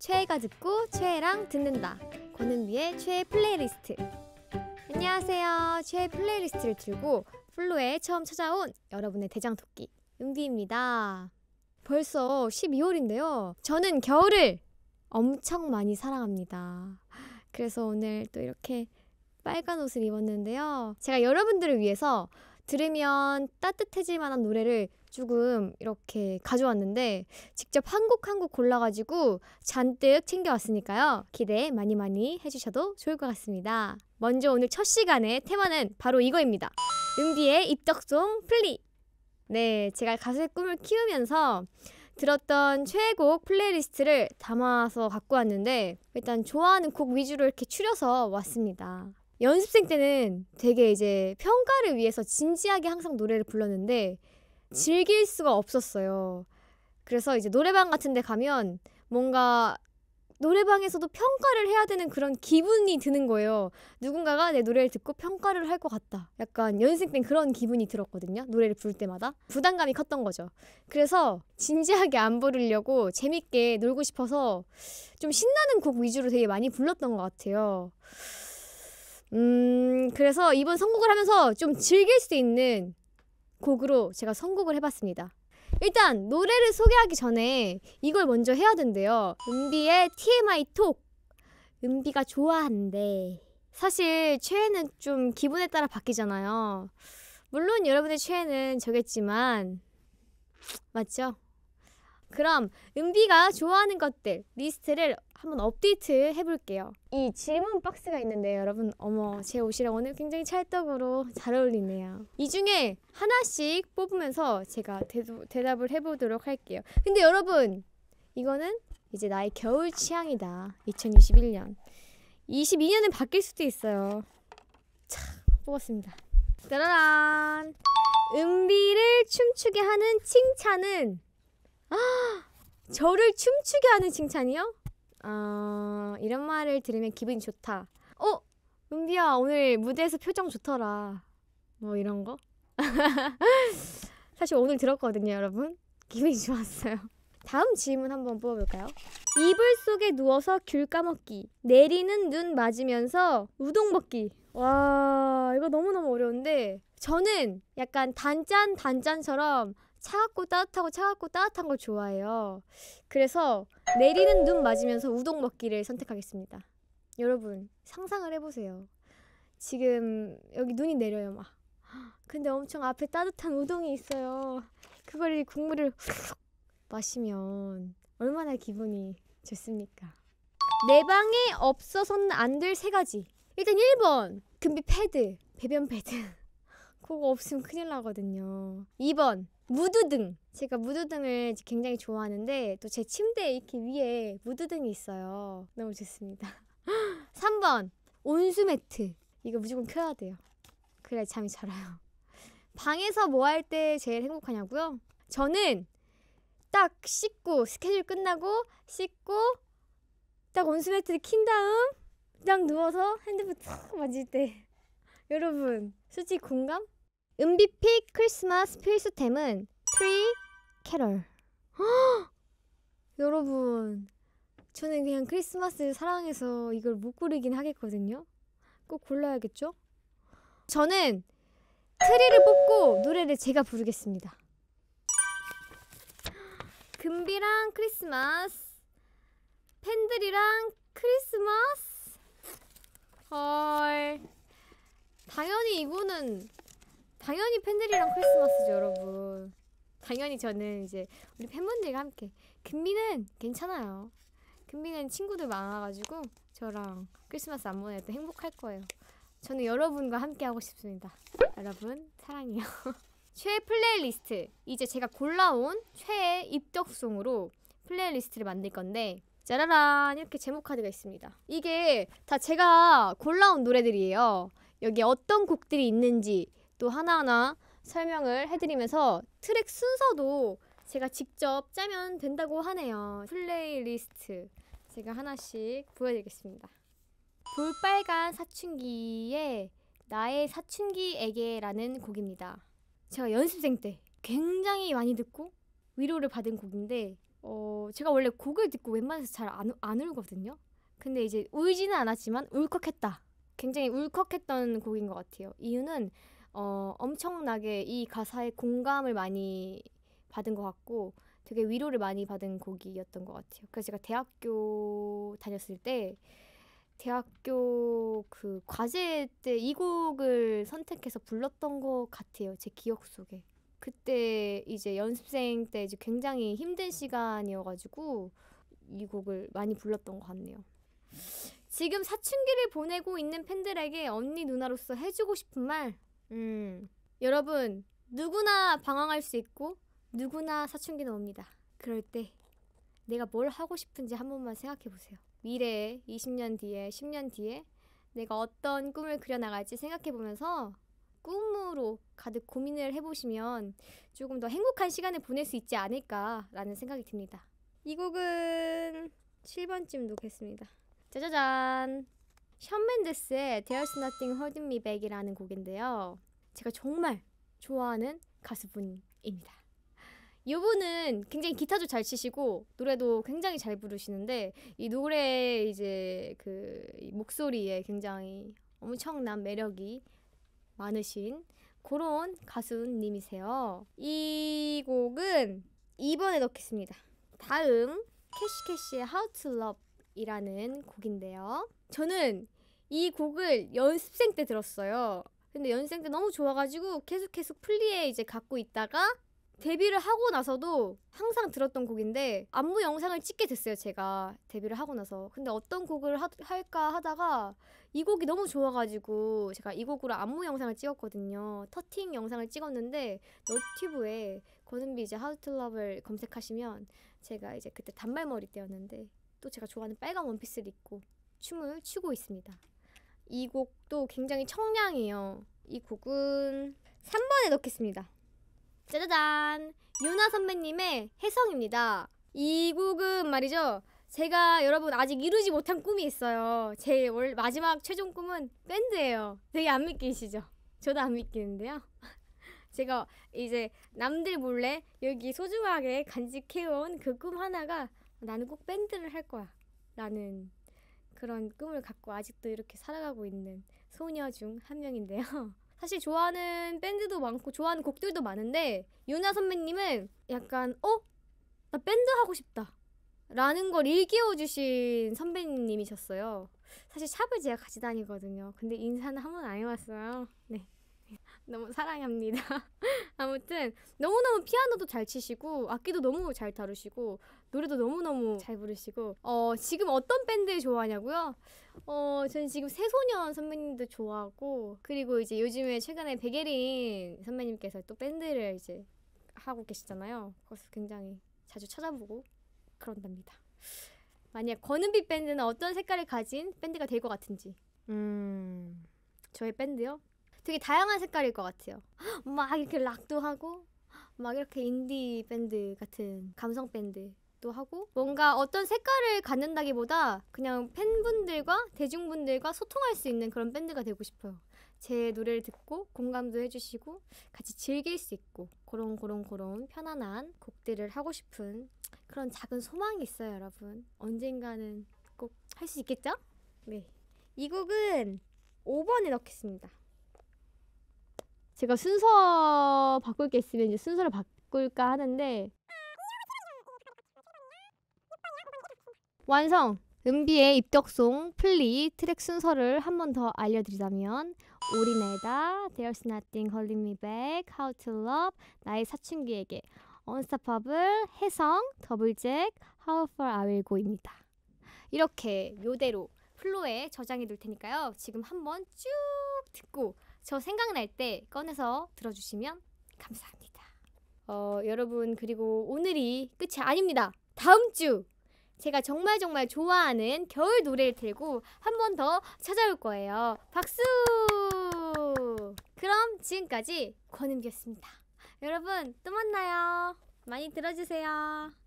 최애가 듣고 최애랑 듣는다 권은미의 최애 플레이리스트 안녕하세요 최애 플레이리스트를 들고 플로에 처음 찾아온 여러분의 대장토끼 은비입니다 벌써 12월인데요 저는 겨울을 엄청 많이 사랑합니다 그래서 오늘 또 이렇게 빨간 옷을 입었는데요 제가 여러분들을 위해서 들으면 따뜻해질 만한 노래를 조금 이렇게 가져왔는데 직접 한 곡 한 곡 골라가지고 잔뜩 챙겨왔으니까요. 기대 많이 많이 해주셔도 좋을 것 같습니다. 먼저 오늘 첫 시간의 테마는 바로 이거입니다. 은비의 입덕송 플리. 네, 제가 가수의 꿈을 키우면서 들었던 최애곡 플레이리스트를 담아서 갖고 왔는데 일단 좋아하는 곡 위주로 이렇게 추려서 왔습니다. 연습생 때는 되게 이제 평가를 위해서 진지하게 항상 노래를 불렀는데 즐길 수가 없었어요. 그래서 이제 노래방 같은 데 가면 뭔가 노래방에서도 평가를 해야 되는 그런 기분이 드는 거예요. 누군가가 내 노래를 듣고 평가를 할 것 같다. 약간 연습생 때 그런 기분이 들었거든요. 노래를 부를 때마다 부담감이 컸던 거죠. 그래서 진지하게 안 부르려고 재밌게 놀고 싶어서 좀 신나는 곡 위주로 되게 많이 불렀던 것 같아요. 음, 그래서 이번 선곡을 하면서 좀 즐길 수 있는 곡으로 제가 선곡을 해봤습니다. 일단 노래를 소개하기 전에 이걸 먼저 해야 된대요. 은비의 TMI 톡. 은비가 좋아한대. 사실 최애는 좀 기분에 따라 바뀌잖아요. 물론 여러분의 최애는 저겠지만 맞죠? 그럼 은비가 좋아하는 것들 리스트를 한번 업데이트 해볼게요. 이 질문 박스가 있는데 여러분 어머 제 옷이랑 오늘 굉장히 찰떡으로 잘 어울리네요. 이 중에 하나씩 뽑으면서 제가 대도, 대답을 해보도록 할게요. 근데 여러분 이거는 이제 나의 겨울 취향이다. 2021년. 22년은 바뀔 수도 있어요. 참 뽑았습니다. 짜라란! 은비를 춤추게 하는 칭찬은 저를 춤추게 하는 칭찬이요? 어, 이런 말을 들으면 기분이 좋다. 어, 은비야 오늘 무대에서 표정 좋더라. 뭐 이런 거? 사실 오늘 들었거든요, 여러분. 기분이 좋았어요. 다음 질문 한번 뽑아볼까요? 이불 속에 누워서 귤 까먹기. 내리는 눈 맞으면서 우동 먹기. 와, 이거 너무너무 어려운데. 저는 약간 단짠 단짠처럼 차갑고 따뜻하고 차갑고 따뜻한 걸 좋아해요. 그래서 내리는 눈 맞으면서 우동 먹기를 선택하겠습니다. 여러분 상상을 해보세요. 지금 여기 눈이 내려요 막. 근데 엄청 앞에 따뜻한 우동이 있어요. 그걸 국물을 마시면 얼마나 기분이 좋습니까? 내 방에 없어서는 안 될 세 가지. 일단 1번 금비 패드, 배변 패드. 그거 없으면 큰일 나거든요. 2번 무드등. 제가 무드등을 굉장히 좋아하는데 또 제 침대 이렇게 위에 무드등이 있어요. 너무 좋습니다. 3번 온수 매트. 이거 무조건 켜야 돼요. 그래 잠이 잘 와요. 방에서 뭐 할 때 제일 행복하냐고요? 저는 딱 씻고 스케줄 끝나고 씻고 딱 온수 매트를 킨 다음 딱 누워서 핸드폰 탁 만질 때 여러분 솔직히 공감? 은비픽 크리스마스 필수템은 트리 캐럴. 여러분, 저는 그냥 크리스마스 사랑해서 이걸 못 고르긴 하겠거든요. 꼭 골라야겠죠? 저는 트리를 뽑고 노래를 제가 부르겠습니다. 금비랑 크리스마스, 팬들이랑 크리스마스. 헐. 당연히 이거는 당연히 팬들이랑 크리스마스죠 여러분 당연히 저는 이제 우리 팬분들과 함께 금미는 괜찮아요 금미는 친구들 많아가지고 저랑 크리스마스 안 보내도 행복할 거예요 저는 여러분과 함께 하고 싶습니다 여러분 사랑해요 최애 플레이리스트 이제 제가 골라온 최애 입덕송으로 플레이리스트를 만들 건데 짜라란 이렇게 제목 카드가 있습니다 이게 다 제가 골라온 노래들이에요 여기 어떤 곡들이 있는지 또 하나하나 설명을 해드리면서 트랙 순서도 제가 직접 짜면 된다고 하네요. 플레이리스트 제가 하나씩 보여드리겠습니다. 볼빨간 사춘기의 나의 사춘기에게라는 곡입니다. 제가 연습생 때 굉장히 많이 듣고 위로를 받은 곡인데 어, 제가 원래 곡을 듣고 웬만해서 잘 안 안 울거든요. 근데 이제 울지는 않았지만 울컥했다. 굉장히 울컥했던 곡인 것 같아요. 이유는 어, 엄청나게 이 가사에 공감을 많이 받은 것 같고 되게 위로를 많이 받은 곡이었던 것 같아요. 그래서 제가 대학교 다녔을 때 대학교 그 과제 때 이 곡을 선택해서 불렀던 것 같아요. 제 기억 속에. 그때 이제 연습생 때 이제 굉장히 힘든 시간이어가지고 이 곡을 많이 불렀던 것 같네요. 지금 사춘기를 보내고 있는 팬들에게 언니 누나로서 해주고 싶은 말 음. 여러분, 누구나 방황할 수 있고 누구나 사춘기는 옵니다. 그럴 때 내가 뭘 하고 싶은지 한 번만 생각해 보세요. 미래에 20년 뒤에 10년 뒤에 내가 어떤 꿈을 그려 나갈지 생각해 보면서 꿈으로 가득 고민을 해보시면 조금 더 행복한 시간을 보낼 수 있지 않을까라는 생각이 듭니다. 이 곡은 7번쯤 놓겠습니다. 짜자잔! 션맨데스의 There's Nothing Holding Me Back이라는 곡인데요. 제가 정말 좋아하는 가수분입니다. 이분은 굉장히 기타도 잘 치시고 노래도 굉장히 잘 부르시는데 이 노래의 이제 그 목소리에 굉장히 엄청난 매력이 많으신 그런 가수님이세요. 이 곡은 2번에 넣겠습니다. 다음 캐시캐시의 How to Love 이라는 곡인데요. 저는 이 곡을 연습생 때 들었어요. 근데 연습생 때 너무 좋아가지고 계속 계속 플리에 이제 갖고 있다가 데뷔를 하고 나서도 항상 들었던 곡인데 안무 영상을 찍게 됐어요 제가 데뷔를 하고 나서 근데 어떤 곡을 하, 할까 하다가 이 곡이 너무 좋아가지고 제가 이 곡으로 안무 영상을 찍었거든요 터팅 영상을 찍었는데 너튜브에 권은비 이제 하우 트 러브를 검색하시면 제가 이제 그때 단발머리 때였는데 또 제가 좋아하는 빨간 원피스를 입고 춤을 추고 있습니다 이 곡도 굉장히 청량해요. 이 곡은 3번에 넣겠습니다. 짜자잔! 유나 선배님의 해성입니다. 이 곡은 말이죠. 제가 여러분 아직 이루지 못한 꿈이 있어요. 제 마지막 최종 꿈은 밴드예요. 되게 안 믿기시죠? 저도 안 믿기는데요. 제가 이제 남들 몰래 여기 소중하게 간직해온 그 꿈 하나가 나는 꼭 밴드를 할 거야. 라는 그런 꿈을 갖고 아직도 이렇게 살아가고 있는 소녀 중 한 명인데요. 사실 좋아하는 밴드도 많고 좋아하는 곡들도 많은데 유나 선배님은 약간 어? 나 밴드 하고 싶다. 라는 걸 일깨워 주신 선배님이셨어요. 사실 샵을 제가 같이 다니거든요. 근데 인사는 한 번 안 해봤어요. 네. 너무 사랑합니다. 아무튼 너무너무 피아노도 잘 치시고 악기도 너무 잘 다루시고 노래도 너무너무 잘 부르시고 어 지금 어떤 밴드 좋아하냐고요? 어 저는 지금 새소년 선배님도 좋아하고 그리고 이제 요즘에 최근에 백예린 선배님께서 또 밴드를 이제 하고 계시잖아요. 그래서 굉장히 자주 찾아보고 그런답니다. 만약 권은비 밴드는 어떤 색깔을 가진 밴드가 될 것 같은지. 음. 저의 밴드요? 되게 다양한 색깔일 것 같아요. 막 이렇게 락도 하고 막 이렇게 인디 밴드 같은 감성 밴드도 하고 뭔가 어떤 색깔을 갖는다기보다 그냥 팬분들과 대중분들과 소통할 수 있는 그런 밴드가 되고 싶어요. 제 노래를 듣고 공감도 해주시고 같이 즐길 수 있고 그런 그런 그런 편안한 곡들을 하고 싶은 그런 작은 소망이 있어요, 여러분. 언젠가는 꼭 할 수 있겠죠? 네. 이 곡은 5번에 넣겠습니다. 제가 순서 바꿀 게 있으면 이제 순서를 바꿀까 하는데 완성! 은비의 입덕송 플리 트랙 순서를 한 번 더 알려드리자면 오리네다 There's Nothing Holding Me Back, How to Love, 나의 사춘기에게, Unstoppable, 해성, 더블잭, How Far I Will Go입니다. 이렇게 요대로 플로에 저장해 둘 테니까요. 지금 한 번 쭉 듣고 저 생각날 때 꺼내서 들어주시면 감사합니다. 어, 여러분, 그리고 오늘이 끝이 아닙니다. 다음 주! 제가 정말 정말 좋아하는 겨울 노래를 들고 한 번 더 찾아올 거예요. 박수! 그럼 지금까지 권은비였습니다. 여러분, 또 만나요. 많이 들어주세요.